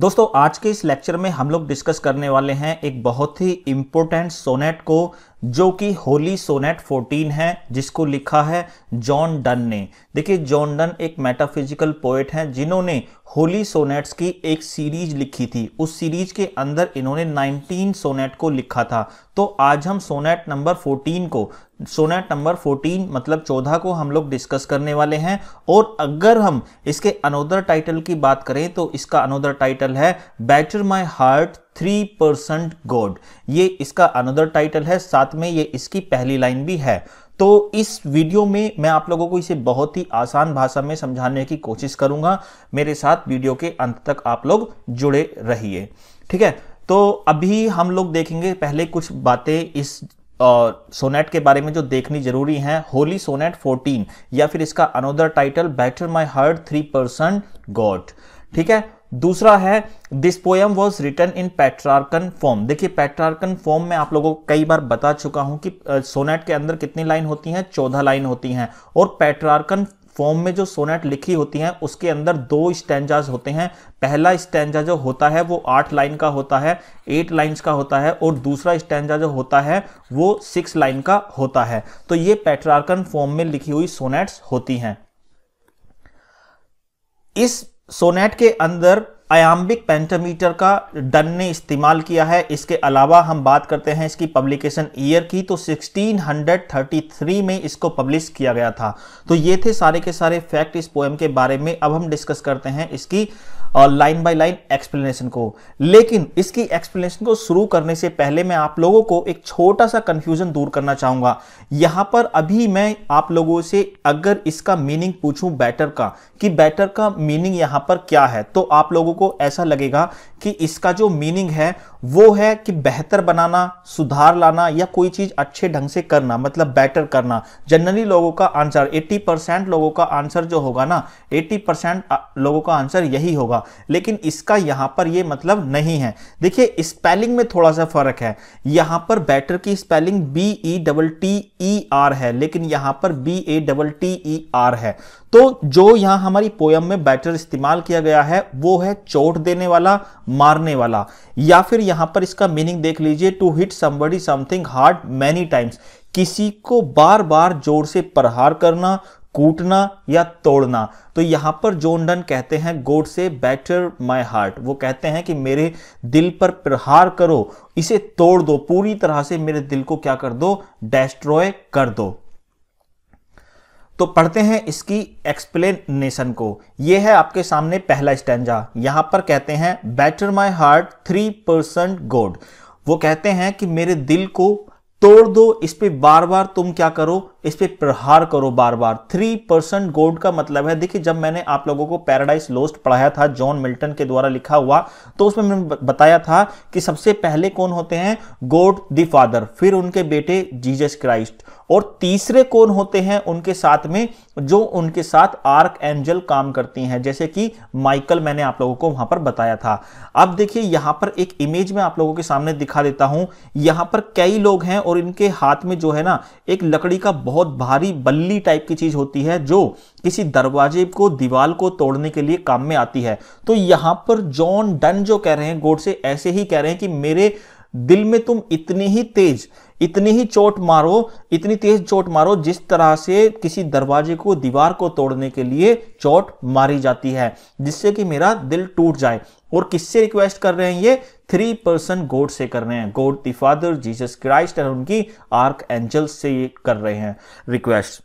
दोस्तों आज के इस लेक्चर में हम लोग डिस्कस करने वाले हैं एक बहुत ही इम्पोर्टेंट सोनेट को जो कि होली सोनेट 14 है जिसको लिखा है जॉन डन ने देखिए जॉन डन एक मेटाफिजिकल पोएट हैं जिन्होंने होली सोनेट्स की एक सीरीज लिखी थी उस सीरीज के अंदर इन्होंने 19 सोनेट को लिखा था तो आज हम सोनेट नंबर 14 को सोनेट नंबर 14 मतलब 14 को हम लोग डिस्कस करने वाले हैं और अगर हम इसके अनोदर टाइटल की बात करें तो इसका अनोदर टाइटल है batter my heart three percent God ये इसका अनदर टाइटल है साथ में ये इसकी पहली लाइन भी है तो इस वीडियो में मैं आप लोगों को इसे बहुत ही आसान भाषा में समझाने की कोशिश करूंगा मेरे साथ वीडियो के अंत तक आप लोग जुड़े रहिए ठीक है तो अभी हम लोग देखेंगे पहले कुछ बातें इस और सोनेट के बारे में जो देखनी जरूरी है होली सोनेट 14 या फिर इसका another title batter my heart three percent God ठीक है दूसरा है this poem was written in Petrarchan form देखिए पैट्रार्कन फॉर्म में आप लोगों को कई बार बता चुका हूं कि सोनेट के अंदर कितनी लाइन होती हैं चौदह लाइन होती हैं और पैट्रार्कन फॉर्म में जो सोनेट लिखी होती हैं उसके अंदर दो स्टेंजाज होते हैं पहला स्टैंडा जो होता है वो आठ लाइन का होता है एट लाइंस का होता है और दूसरा स्टैंडा जो होता है वो सिक्स लाइन का होता है तो ये पैट्रार्कन फॉर्म में लिखी हुई सोनेट्स होती हैं इस सोनेट के अंदर अयाम्बिक पेंटामीटर का डन ने इस्तेमाल किया है इसके अलावा हम बात करते हैं इसकी पब्लिकेशन ईयर की तो 1633 में इसको पब्लिश किया गया था तो ये थे सारे के सारे फैक्ट इस पोएम के बारे में अब हम डिस्कस करते हैं इसकी और लाइन बाय लाइन एक्सप्लेनेशन को लेकिन इसकी एक्सप्लेनेशन को शुरू करने से पहले मैं आप लोगों को एक छोटा सा कंफ्यूजन दूर करना चाहूंगा यहां पर अभी मैं आप लोगों से अगर इसका मीनिंग पूछूं बैटर का कि बैटर का मीनिंग यहां पर क्या है तो आप लोगों को ऐसा लगेगा कि इसका जो मीनिंग है वो है कि बेहतर बनाना सुधार लाना या कोई चीज अच्छे ढंग से करना मतलब बेटर करना जनरली लोगों का आंसर 80 परसेंट लोगों का आंसर जो होगा ना 80 परसेंट लोगों का आंसर यही होगा लेकिन इसका यहां पर ये मतलब नहीं है देखिए स्पेलिंग में थोड़ा सा फर्क है यहां पर बेटर की spelling B E double T E R है लेकिन यहां पर B A double T E R है तो जो यहां हमारी पोयम में बेटर इस्तेमाल किया गया है वो है चोट देने वाला मारने वाला या फिर यहां पर इसका मीनिंग देख लीजिए to hit somebody something hard many times किसी को बार बार जोर से प्रहार करना कूटना या तोड़ना तो यहां पर जोन डन कहते हैं गोड से बैटर माय हार्ट वो कहते हैं कि मेरे दिल पर प्रहार करो इसे तोड़ दो पूरी तरह से मेरे दिल को क्या कर दो डेस्ट्रॉय कर दो तो पढ़ते हैं इसकी एक्सप्लेनेशन को ये है आपके सामने पहला स्टैंडा यहां पर कहते हैं better my heart three percent God वो कहते हैं कि मेरे दिल को तोड़ दो इस पर बार बार तुम क्या करो इस पर प्रहार करो बार बार थ्री परसेंट गोल्ड का मतलब है देखिए जब मैंने आप लोगों को पैराडाइज लोस्ट पढ़ाया था जॉन मिल्टन के द्वारा लिखा हुआ तो उसमें मैंने बताया था कि सबसे पहले कौन होते हैं गोड द फादर फिर उनके बेटे जीजस क्राइस्ट और तीसरे कौन होते हैं उनके साथ में जो उनके साथ आर्क एंजल काम करती हैं जैसे कि माइकल मैंने आप लोगों को वहां पर बताया था अब देखिए यहां पर एक इमेज में आप लोगों के सामने दिखा देता हूं यहां पर कई लोग हैं और इनके हाथ में जो है ना एक लकड़ी का बहुत भारी बल्ली टाइप की चीज होती है जो किसी दरवाजे को दीवार को तोड़ने के लिए काम में आती है तो यहां पर जॉन डन जो कह रहे हैं गोड से ऐसे ही कह रहे हैं कि मेरे दिल में तुम इतनी ही तेज इतनी ही चोट मारो इतनी तेज चोट मारो जिस तरह से किसी दरवाजे को दीवार को तोड़ने के लिए चोट मारी जाती है जिससे कि मेरा दिल टूट जाए और किससे रिक्वेस्ट कर रहे हैं ये थ्री पर्सन गोड से कर रहे हैं God the Father Jesus Christ और उनकी आर्क एंजल से ये कर रहे हैं रिक्वेस्ट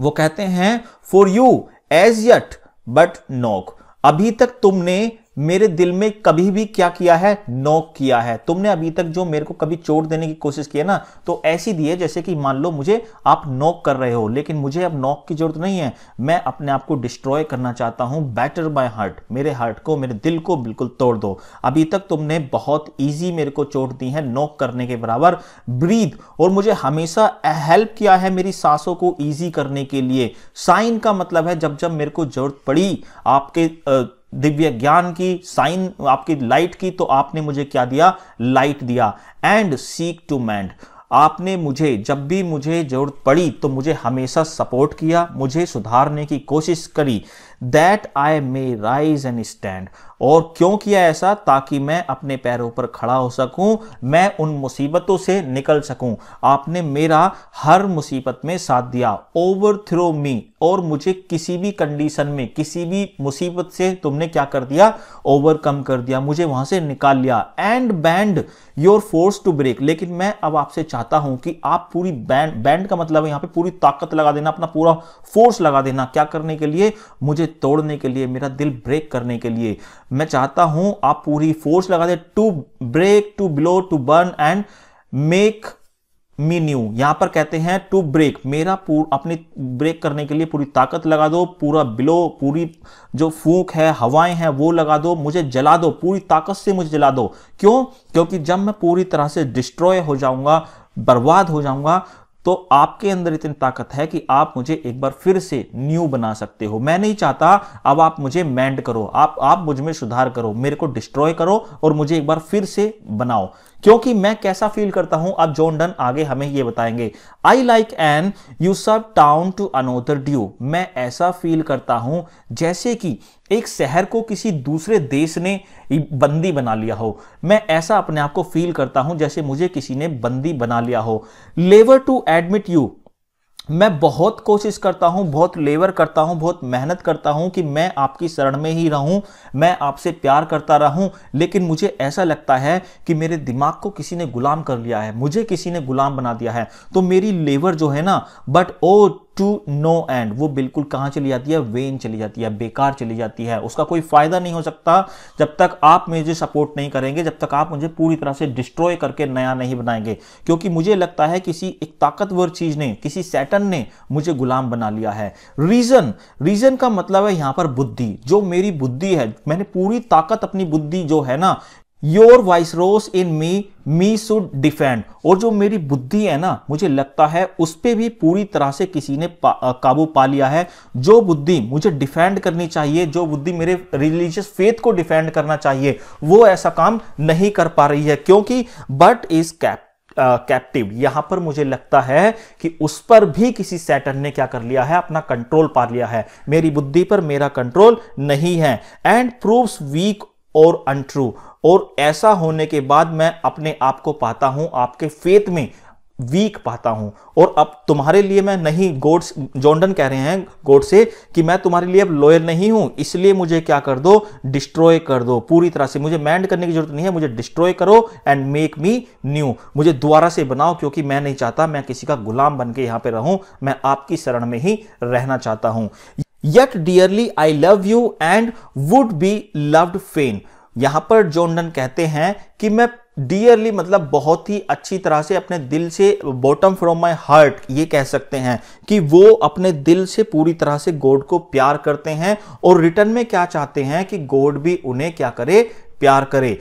वो कहते हैं for you as yet but knock अभी तक तुमने मेरे दिल में कभी भी क्या किया है नोक किया है तुमने अभी तक जो मेरे को कभी चोट देने की कोशिश की है ना तो ऐसी दी है जैसे कि मान लो मुझे आप नोक कर रहे हो लेकिन मुझे अब नोक की जरूरत नहीं है मैं अपने आप को डिस्ट्रॉय करना चाहता हूं बैटर बाय हार्ट मेरे हार्ट को मेरे दिल को बिल्कुल तोड़ दो अभी तक तुमने बहुत ईजी मेरे को चोट दी है नोक करने के बराबर ब्रीद और मुझे हमेशा हेल्प किया है मेरी सांसों को ईजी करने के लिए साइन का मतलब है जब जब मेरे को जरूरत पड़ी आपके आ, दिव्य ज्ञान की साइन आपकी लाइट की तो आपने मुझे क्या दिया लाइट दिया एंड सीक टू मैंड आपने मुझे जब भी मुझे जरूरत पड़ी तो मुझे हमेशा सपोर्ट किया मुझे सुधारने की कोशिश करी that I may rise and stand और क्यों किया ऐसा ताकि मैं अपने पैरों पर खड़ा हो सकूं मैं उन मुसीबतों से निकल सकूं आपने मेरा हर मुसीबत में साथ दिया ओवर थ्रो मी और मुझे किसी भी कंडीशन में किसी भी मुसीबत से तुमने क्या कर दिया ओवरकम कर दिया मुझे वहां से निकाल लिया and bend your force to break लेकिन मैं अब आपसे चाहता हूं कि आप पूरी बैंड बैंड का मतलब यहां पे पूरी ताकत लगा देना अपना पूरा फोर्स लगा देना क्या करने के लिए मुझे तोड़ने के लिए मेरा दिल ब्रेक करने के लिए मैं चाहता हूं आप पूरी फोर्स लगा दे to break to blow to burn and make me new यहां पर कहते हैं टू ब्रेक मेरा पूर, अपनी ब्रेक करने के लिए पूरी ताकत लगा दो पूरा बिलो पूरी जो फूक है हवाएं हैं वो लगा दो मुझे जला दो पूरी ताकत से मुझे जला दो क्यों क्योंकि जब मैं पूरी तरह से डिस्ट्रॉय हो जाऊंगा बर्बाद हो जाऊंगा तो आपके अंदर इतनी ताकत है कि आप मुझे एक बार फिर से न्यू बना सकते हो मैं नहीं चाहता अब आप मुझे मैंड करो आप आप मुझ में सुधार करो मेरे को डिस्ट्रॉय करो और मुझे एक बार फिर से बनाओ क्योंकि मैं कैसा फील करता हूं अब जॉन डन आगे हमें ये बताएंगे I like an usurp town to another due मैं ऐसा फील करता हूं जैसे कि एक शहर को किसी दूसरे देश ने बंदी बना लिया हो मैं ऐसा अपने आप को फील करता हूं जैसे मुझे किसी ने बंदी बना लिया हो लेवर टू एडमिट यू मैं बहुत कोशिश करता हूं बहुत लेबर करता हूं बहुत मेहनत करता हूं कि मैं आपकी शरण में ही रहूं मैं आपसे प्यार करता रहूं लेकिन मुझे ऐसा लगता है कि मेरे दिमाग को किसी ने गुलाम कर लिया है मुझे किसी ने गुलाम बना दिया है तो मेरी लेबर जो है ना but oh to no end वो बिल्कुल कहां चली जाती है वेन चली जाती है बेकार चली जाती है उसका कोई फायदा नहीं हो सकता जब तक आप मुझे सपोर्ट नहीं करेंगे जब तक आप मुझे पूरी तरह से डिस्ट्रॉय करके नया नहीं बनाएंगे क्योंकि मुझे लगता है किसी एक ताकतवर चीज ने किसी सैटन ने मुझे गुलाम बना लिया है रीजन रीजन का मतलब है यहां पर बुद्धि जो मेरी बुद्धि है मैंने पूरी ताकत अपनी बुद्धि जो है ना your viceroy in me me should defend और जो मेरी बुद्धि है ना मुझे लगता है उस पर भी पूरी तरह से किसी ने पा, काबू पा लिया है जो बुद्धि मुझे डिफेंड करनी चाहिए जो बुद्धि मेरे रिलीजियस फेथ को डिफेंड करना चाहिए वो ऐसा काम नहीं कर पा रही है क्योंकि बट इज कैप कैप्टिव यहां पर मुझे लगता है कि उस पर भी किसी सेटर ने क्या कर लिया है अपना कंट्रोल पा लिया है मेरी बुद्धि पर मेरा कंट्रोल नहीं है एंड प्रूव्स वीक और अनट्रू और ऐसा होने के बाद मैं अपने आप को पाता हूं आपके फेथ में वीक पाता हूं और अब तुम्हारे लिए मैं नहीं गोड्स जॉन्डन कह रहे हैं गोड से कि मैं तुम्हारे लिए अब लॉयल नहीं हूं इसलिए मुझे क्या कर दो डिस्ट्रॉय कर दो पूरी तरह से मुझे मैंड करने की जरूरत नहीं है मुझे डिस्ट्रॉय करो एंड मेक मी न्यू मुझे दोबारा से बनाओ क्योंकि मैं नहीं चाहता मैं किसी का गुलाम बन के यहां पर रहूं मैं आपकी शरण में ही रहना चाहता हूं yet dearly I love you and would be loved fain यहां पर जोंडन कहते हैं कि मैं डियरली मतलब बहुत ही अच्छी तरह से अपने दिल से बॉटम फ्रॉम माई हार्ट ये कह सकते हैं कि वो अपने दिल से पूरी तरह से गोड को प्यार करते हैं और रिटर्न में क्या चाहते हैं कि गोड भी उन्हें क्या करे प्यार करे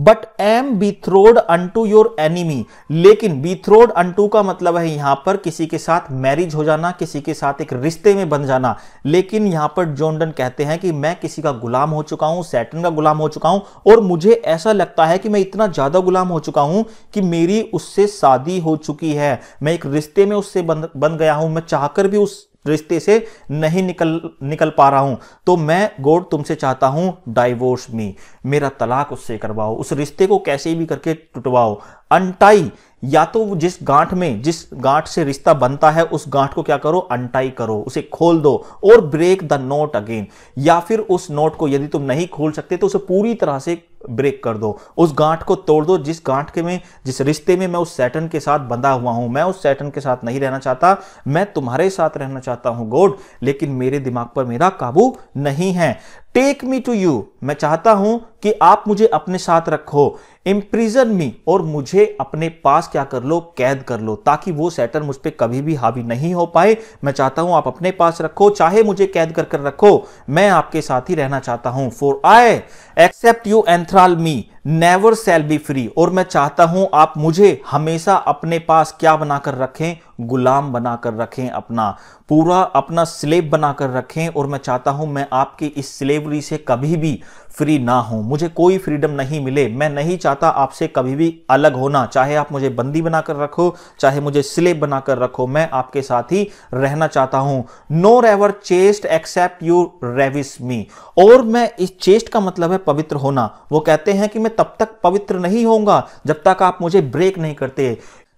but am betrothed to your enemy लेकिन बी थ्रोड टू का मतलब है यहां पर किसी के साथ मैरिज हो जाना किसी के साथ एक रिश्ते में बन जाना लेकिन यहां पर जोनडन कहते हैं कि मैं किसी का गुलाम हो चुका हूं सैटन का गुलाम हो चुका हूं और मुझे ऐसा लगता है कि मैं इतना ज्यादा गुलाम हो चुका हूं कि मेरी उससे शादी हो चुकी है मैं एक रिश्ते में उससे बन, बन गया हूं मैं चाहकर भी उस रिश्ते से नहीं निकल निकल पा रहा हूं तो मैं गॉड तुमसे चाहता हूं डाइवोर्स मी मेरा तलाक उससे करवाओ उस रिश्ते को कैसे भी करके टुटवाओ अनटाई या तो जिस गांठ में जिस गांठ से रिश्ता बनता है उस गांठ को क्या करो अनटाई करो उसे खोल दो और ब्रेक द नोट अगेन या फिर उस नोट को यदि तुम नहीं खोल सकते तो उसे पूरी तरह से ब्रेक कर दो उस गांठ को तोड़ दो जिस गांठ के में जिस रिश्ते में मैं उस सैटन के साथ बंधा हुआ हूं मैं उस सैटन के साथ नहीं रहना चाहता मैं तुम्हारे साथ रहना चाहता हूं गोड लेकिन मेरे दिमाग पर मेरा काबू नहीं है टेक मी टू यू मैं चाहता हूं कि आप मुझे अपने साथ रखो इम्प्रिजन मी और मुझे अपने पास क्या कर लो कैद कर लो ताकि वो सेटर मुझ पर कभी भी हावी नहीं हो पाए मैं चाहता हूं आप अपने पास रखो चाहे मुझे कैद कर कर रखो मैं आपके साथ ही रहना चाहता हूं for I except you enthrall me never shall be free और मैं चाहता हूं आप मुझे हमेशा अपने पास क्या बनाकर रखें गुलाम बनाकर रखें अपना पूरा अपना स्लेब बनाकर रखें और मैं चाहता हूं मैं आपकी इस स्लेवरी से कभी भी फ्री ना हो मुझे कोई फ्रीडम नहीं मिले मैं नहीं चाहता आपसे कभी भी अलग होना चाहे आप मुझे बंदी बनाकर रखो चाहे मुझे स्लेब बनाकर रखो मैं आपके साथ ही रहना चाहता हूं nor ever chaste except you ravish me और मैं इस चेस्ट का मतलब है पवित्र होना वो कहते हैं कि मैं तब तक पवित्र नहीं होऊंगा जब तक आप मुझे ब्रेक नहीं करते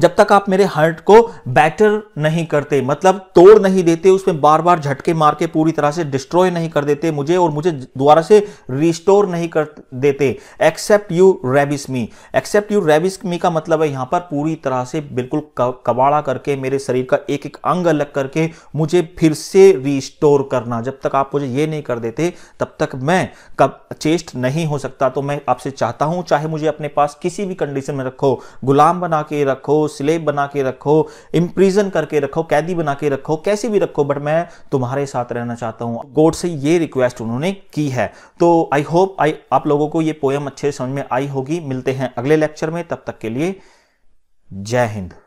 जब तक आप मेरे हार्ट को बैटर नहीं करते मतलब तोड़ नहीं देते उसमें बार बार झटके मार के पूरी तरह से डिस्ट्रॉय नहीं कर देते मुझे और मुझे दोबारा से रिस्टोर नहीं कर देते except you ravish me except you ravish me का मतलब है यहां पर पूरी तरह से बिल्कुल कबाड़ा करके मेरे शरीर का एक एक अंग अलग करके मुझे फिर से रिस्टोर करना जब तक आप मुझे ये नहीं कर देते तब तक मैं कब चेस्ट नहीं हो सकता तो मैं आपसे चाहता हूं चाहे मुझे अपने पास किसी भी कंडीशन में रखो गुलाम बना के रखो रखो स्लेब बना के रखो इम्प्रीजन करके रखो कैदी बना के रखो कैसे भी रखो बट मैं तुम्हारे साथ रहना चाहता हूँ गोड से ये रिक्वेस्ट उन्होंने की है तो आई होप आई आप लोगों को ये पोएम अच्छे समझ में आई होगी मिलते हैं अगले लेक्चर में तब तक के लिए जय हिंद